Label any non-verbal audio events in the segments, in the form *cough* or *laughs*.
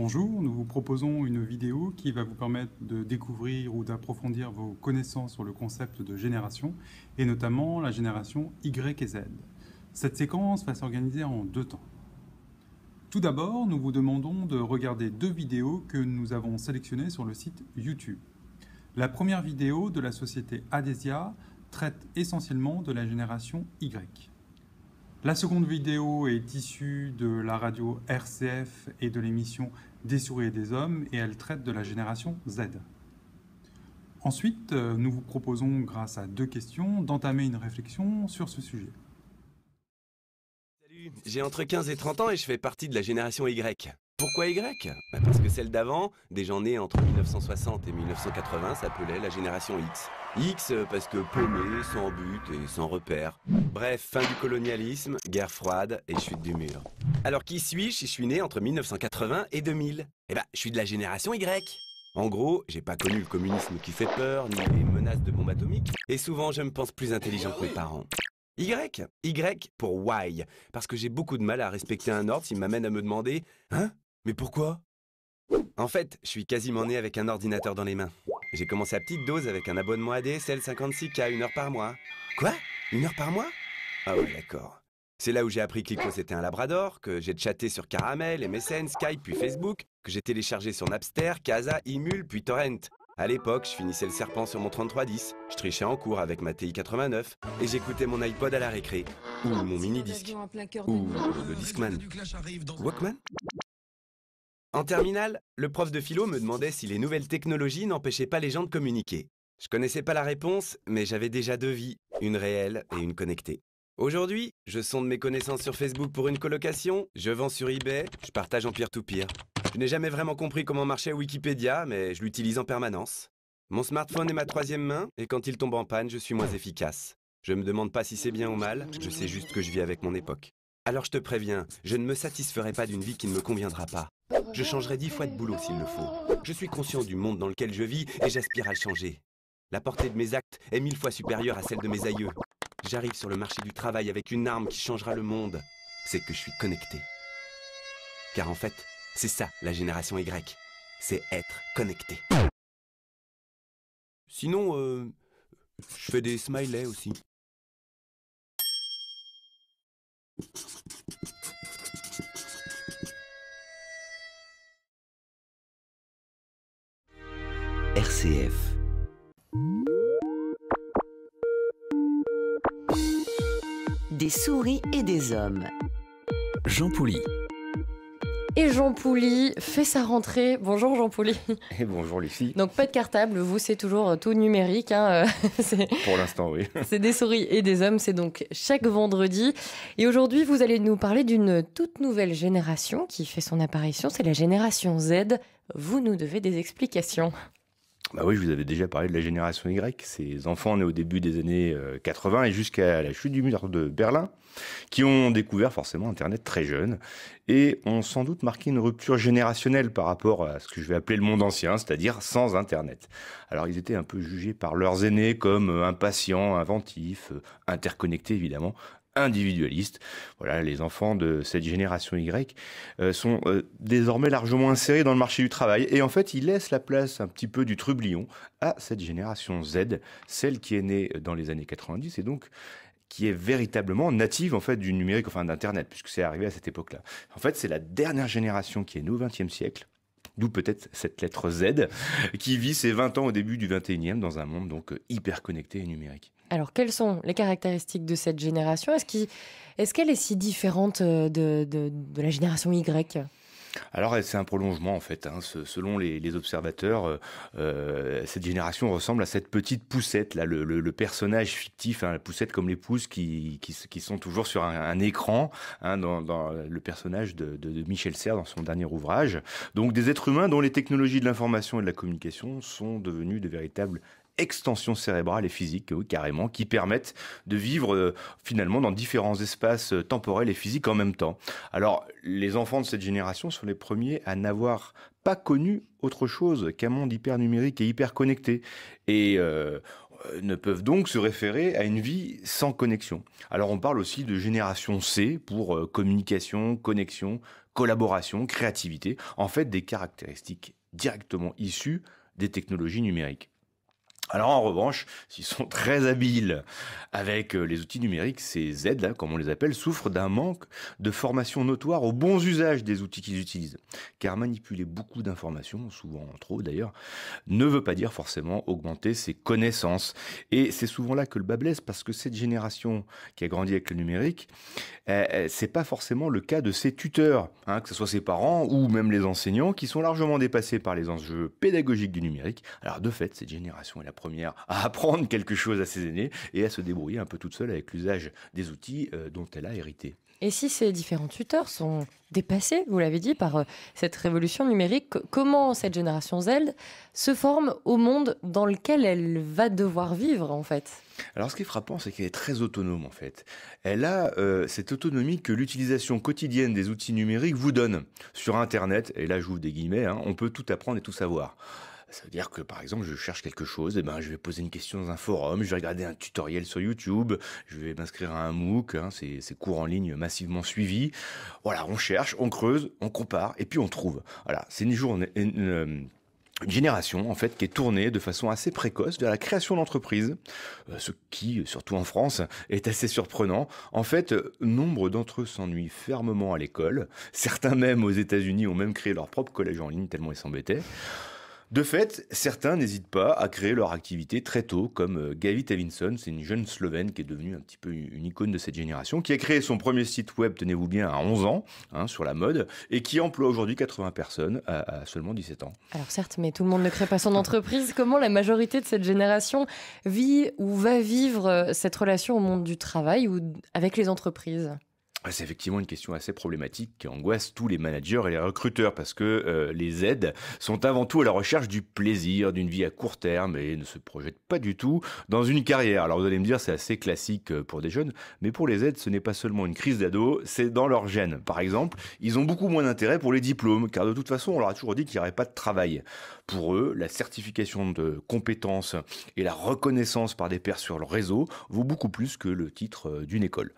Bonjour, nous vous proposons une vidéo qui va vous permettre de découvrir ou d'approfondir vos connaissances sur le concept de génération, et notamment la génération Y et Z. Cette séquence va s'organiser en deux temps. Tout d'abord, nous vous demandons de regarder deux vidéos que nous avons sélectionnées sur le site YouTube. La première vidéo de la société Adesia traite essentiellement de la génération Y. La seconde vidéo est issue de la radio RCF et de l'émission Des souris et des hommes et elle traite de la génération Z. Ensuite, euh, nous vous proposons, grâce à deux questions, d'entamer une réflexion sur ce sujet. Salut, j'ai entre 15 et 30 ans et je fais partie de la génération Y. Pourquoi Y bah, Parce que celle d'avant, des gens nés entre 1960 et 1980 s'appelait la génération X. X euh, parce que paumé, sans but et sans repère. Bref, fin du colonialisme, guerre froide et chute du mur. Alors qui suis-je si je suis né entre 1980 et 2000 Eh ben, je suis de la génération Y. En gros, j'ai pas connu le communisme qui fait peur, ni les menaces de bombes atomiques, et souvent je me pense plus intelligent que mes parents. Y Y pour why, parce que j'ai beaucoup de mal à respecter un ordre s'il m'amène à me demander Hein mais pourquoi En fait, je suis quasiment né avec un ordinateur dans les mains. J'ai commencé à petite dose avec un abonnement ADSL 56K, une heure par mois. Quoi Une heure par mois Ah ouais, d'accord. C'est là où j'ai appris que Clico c'était un labrador, que j'ai chatté sur Caramel, MSN, Skype, puis Facebook, que j'ai téléchargé sur Napster, Casa, Imul, puis Torrent. À l'époque, je finissais le serpent sur mon 3310, je trichais en cours avec ma TI-89, et j'écoutais mon iPod à la récré, ou mon ah, mini-disque, ou le Discman. Walkman en terminale, le prof de philo me demandait si les nouvelles technologies n'empêchaient pas les gens de communiquer. Je connaissais pas la réponse, mais j'avais déjà deux vies, une réelle et une connectée. Aujourd'hui, je sonde mes connaissances sur Facebook pour une colocation, je vends sur eBay, je partage en peer-to-peer. Je n'ai jamais vraiment compris comment marchait Wikipédia, mais je l'utilise en permanence. Mon smartphone est ma troisième main, et quand il tombe en panne, je suis moins efficace. Je me demande pas si c'est bien ou mal, je sais juste que je vis avec mon époque. Alors je te préviens, je ne me satisferai pas d'une vie qui ne me conviendra pas. Je changerai dix fois de boulot s'il le faut. Je suis conscient du monde dans lequel je vis et j'aspire à le changer. La portée de mes actes est mille fois supérieure à celle de mes aïeux. J'arrive sur le marché du travail avec une arme qui changera le monde. C'est que je suis connecté. Car en fait, c'est ça la génération Y. C'est être connecté. Sinon, euh, je fais des smileys aussi. RCF. Des souris et des hommes. Jean Pouli. Et Jean Pouli fait sa rentrée. Bonjour Jean Pouli. Et bonjour Lucie. Donc pas de cartable, vous c'est toujours euh, tout numérique. Hein, euh, *laughs* Pour l'instant oui. *laughs* C'est des souris et des hommes, c'est donc chaque vendredi. Et aujourd'hui vous allez nous parler d'une toute nouvelle génération qui fait son apparition, c'est la génération Z. Vous nous devez des explications. Bah oui, je vous avais déjà parlé de la génération Y, ces enfants nés au début des années 80 euh, et jusqu'à la chute du mur de Berlin, qui ont découvert forcément Internet très jeune et ont sans doute marqué une rupture générationnelle par rapport à ce que je vais appeler le monde ancien, c'est-à-dire sans Internet. Alors ils étaient un peu jugés par leurs aînés comme euh, impatients, inventifs, euh, interconnectés évidemment, individualiste. Voilà, les enfants de cette génération Y euh, sont euh, désormais largement insérés dans le marché du travail et en fait, ils laissent la place un petit peu du trublion à cette génération Z, celle qui est née dans les années 90 et donc qui est véritablement native en fait du numérique, enfin d'internet, puisque c'est arrivé à cette époque-là. En fait, c'est la dernière génération qui est née au XXe siècle d'où peut-être cette lettre Z, qui vit ses 20 ans au début du XXIe e dans un monde donc euh, hyper connecté et numérique. Alors, quelles sont les caractéristiques de cette génération Est-ce qu'elle est, qu'elle est, si différente euh, de, de, la génération Y alors c'est un prolongement en fait. Hein. Selon les, observateurs, euh, euh, cette génération ressemble à cette petite poussette là, le, personnage fictif, hein, la poussette comme les pouces qui, qui, sont toujours sur un, écran, hein, dans, le personnage de, de, Michel Serres dans son dernier ouvrage. Donc des êtres humains dont les technologies de l'information et de la communication sont devenues de véritables extensions cérébrales et physiques, carrément, qui permettent de vivre euh, finalement dans différents espaces euh, temporels et physiques en même temps. Alors, les enfants de cette génération sont les premiers à n'avoir pas connu autre chose qu'un monde hyper numérique et hyper connecté. Et euh, ne peuvent donc se référer à une vie sans connexion. Alors on parle aussi de génération C pour communication, connexion, collaboration, créativité, en fait des caractéristiques directement issues des technologies numériques. Alors en revanche, s'ils sont *laughs* très habiles avec euh, les outils numériques, ces aides-là, comme on les appelle, souffrent d'un manque de formation notoire aux bons usages des outils qu'ils utilisent. Car manipuler beaucoup d'informations, souvent trop d'ailleurs, ne veut pas dire forcément augmenter ses connaissances. Et c'est souvent là que le bas blesse, parce que cette génération qui a grandi avec le numérique, ce eh, eh, c'est pas forcément le cas de ses tuteurs, hein, que ce soit ses parents ou même les enseignants, qui sont largement dépassés par les enjeux pédagogiques du numérique. Alors de fait, cette génération est la première à apprendre quelque chose à ses aînés et à se débrouiller un peu toute seule avec l'usage des outils euh, dont elle a hérité. Et si ces différents tuteurs sont dépassés, vous l'avez dit, par euh, cette révolution numérique, comment cette génération Z se forme au monde dans lequel elle va devoir vivre en fait alors ce qui est frappant, c'est qu'elle est très autonome en fait. Elle a euh, cette autonomie que l'utilisation quotidienne des outils numériques vous donne. Sur Internet, et là j'ouvre des guillemets, hein, on peut tout apprendre et tout savoir. Ça veut dire que par exemple, je cherche quelque chose, et eh ben, je vais poser une question dans un forum, je vais regarder un tutoriel sur YouTube, je vais m'inscrire à un MOOC, hein, c'est ces, cours en ligne massivement suivis. Voilà, on cherche, on creuse, on compare, et puis on trouve. Voilà, c'est euh, une génération en fait qui est tournée de façon assez précoce vers la création d'entreprises, euh, ce qui, surtout en France, est assez surprenant. En fait, nombre d'entre eux s'ennuient fermement à l'école. Certains même aux États-Unis ont même créé leur propre collège en ligne tellement ils s'embêtaient. De fait, certains n'hésitent pas à créer leur activité très tôt, comme euh, Gavi Tavinson, c'est une jeune Slovène qui est devenue un petit peu une icône de cette génération, qui a créé son premier site web, tenez-vous bien, à 11 ans, hein, sur la mode, et qui emploie aujourd'hui 80 personnes à, seulement 17 ans. Alors certes, mais tout le monde ne crée pas son entreprise. Comment la majorité de cette génération vit ou va vivre euh, cette relation au monde du travail ou avec les entreprises ah, c'est effectivement une question assez problématique qui angoisse tous les managers et les recruteurs parce que euh, les aides sont avant tout à la recherche du plaisir, d'une vie à court terme et ne se projettent pas du tout dans une carrière. Alors vous allez me dire c'est assez classique euh, pour des jeunes, mais pour les aides ce n'est pas seulement une crise d'ado, c'est dans leur gène. Par exemple, ils ont beaucoup moins d'intérêt pour les diplômes car de toute façon on leur a toujours dit qu'il n'y aurait pas de travail. Pour eux, la certification de compétences et la reconnaissance par des pairs sur le réseau vaut beaucoup plus que le titre euh, d'une école.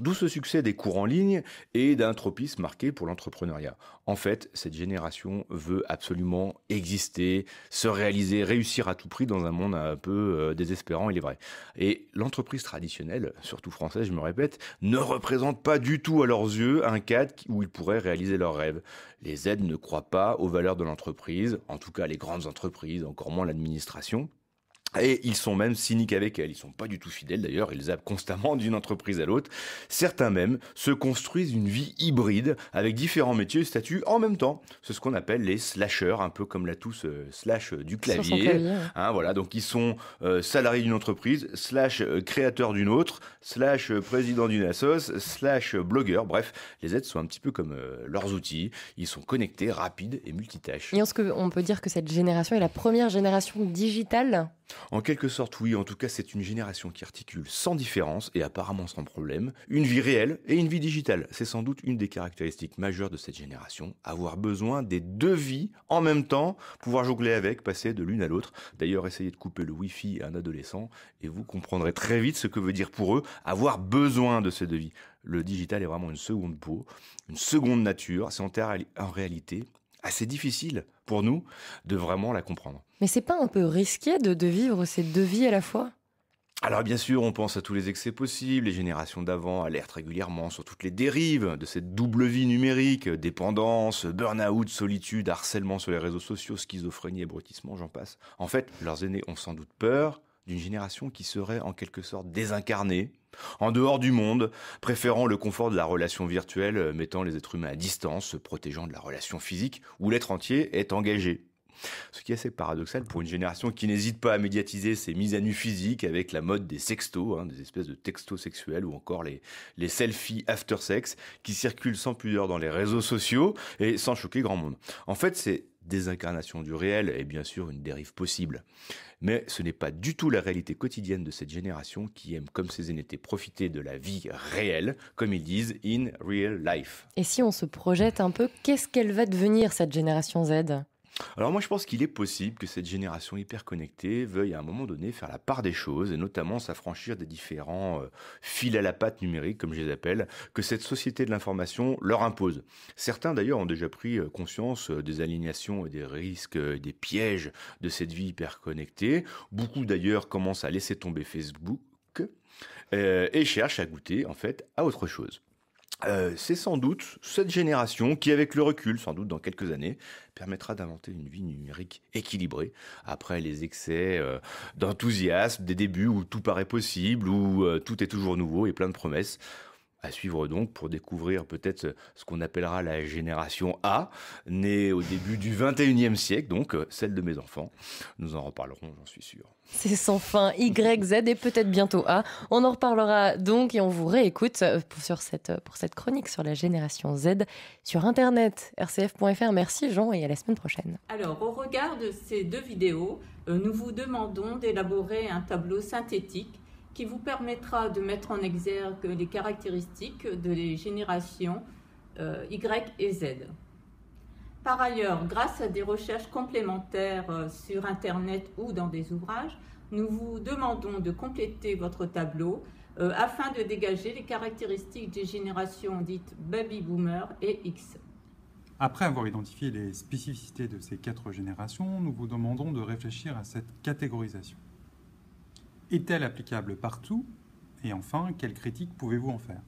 D'où ce succès des cours en ligne et d'un tropisme marqué pour l'entrepreneuriat. En fait, cette génération veut absolument exister, se réaliser, réussir à tout prix dans un monde un peu euh, désespérant, il est vrai. Et l'entreprise traditionnelle, surtout française, je me répète, ne représente pas du tout à leurs yeux un cadre où ils pourraient réaliser leurs rêves. Les aides ne croient pas aux valeurs de l'entreprise, en tout cas les grandes entreprises, encore moins l'administration. Et ils sont même cyniques avec elles. Ils sont pas du tout fidèles d'ailleurs. Ils zappent constamment d'une entreprise à l'autre. Certains même se construisent une vie hybride avec différents métiers et statuts en même temps. C'est ce qu'on appelle les slashers, un peu comme la tous euh, slash euh, du clavier. Hein, voilà. Donc ils sont euh, salariés d'une entreprise, slash créateurs créateur d'une autre, slash président d'une assoce, slash blogueur. Bref, les aides sont un petit peu comme leurs outils. Ils sont connectés, rapides et multitâches. Et ce on peut dire que cette génération est la première génération digitale en quelque sorte, oui, en tout cas, c'est une génération qui articule sans différence et apparemment sans problème une vie réelle et une vie digitale. C'est sans doute une des caractéristiques majeures de cette génération, avoir besoin des deux vies en même temps, pouvoir jongler avec, passer de l'une à l'autre. D'ailleurs, essayez de couper le Wi-Fi à un adolescent et vous comprendrez très vite ce que veut dire pour eux avoir besoin de ces deux vies. Le digital est vraiment une seconde peau, une seconde nature. C'est en, en réalité assez difficile pour nous de vraiment la comprendre. Mais c'est pas un peu risqué de, vivre ces deux vies à la fois alors bien sûr, on pense à tous les excès possibles, les générations d'avant alertent régulièrement sur toutes les dérives de cette double vie numérique, dépendance, burn-out, solitude, harcèlement sur les réseaux sociaux, schizophrénie, abrutissement, j'en passe. En fait, leurs aînés ont sans doute peur d'une génération qui serait en quelque sorte désincarnée, en dehors du monde, préférant le confort de la relation virtuelle, euh, mettant les êtres humains à distance, se protégeant de la relation physique, où l'être entier est engagé. Ce qui est assez paradoxal pour une génération qui n'hésite pas à médiatiser ses mises à nu physiques avec la mode des sextos, hein, des espèces de textos sexuels ou encore les, selfies after sex qui circulent sans pudeur dans les réseaux sociaux et sans choquer grand monde. En fait, ces désincarnations du réel est bien sûr une dérive possible. Mais ce n'est pas du tout la réalité quotidienne de cette génération qui aime comme ses aînés profiter de la vie réelle, comme ils disent, in real life. Et si on se projette un peu, qu'est-ce qu'elle va devenir cette génération Z alors moi je pense qu'il est possible que cette génération hyperconnectée veuille à un moment donné faire la part des choses et notamment s'affranchir des différents euh, fils à la patte numérique comme je les appelle que cette société de l'information leur impose. Certains d'ailleurs ont déjà pris euh, conscience euh, des alignations et des risques, et des pièges de cette vie hyperconnectée. Beaucoup d'ailleurs commencent à laisser tomber Facebook et cherchent à goûter en fait à autre chose. Euh, c'est sans doute cette génération qui, avec le recul, sans doute dans quelques années, permettra d'inventer une vie numérique équilibrée après les excès euh, d'enthousiasme des débuts où tout paraît possible, où euh, tout est toujours nouveau et plein de promesses. À suivre donc pour découvrir peut-être ce qu'on appellera la génération A, née au début du 21e siècle, donc euh, celle de mes enfants. Nous en reparlerons, j'en suis sûr. C'est sans fin, Y, Z et peut-être bientôt A. On en reparlera donc et on vous réécoute euh, sur cette, euh, pour cette chronique sur la génération Z sur Internet, rcf.fr. Merci Jean et à la semaine prochaine. Alors, au regard de ces deux vidéos, nous vous demandons d'élaborer un tableau synthétique qui vous permettra de mettre en exergue les caractéristiques de générations euh, Y et Z. Par ailleurs, grâce à des recherches complémentaires euh, sur Internet ou dans des ouvrages, nous vous demandons de compléter votre tableau euh, afin de dégager les caractéristiques des générations dites baby boomer et X. Après avoir identifié les spécificités de ces quatre générations, nous vous demandons de réfléchir à cette catégorisation. Est-elle applicable partout Et enfin, quelles critiques pouvez-vous en faire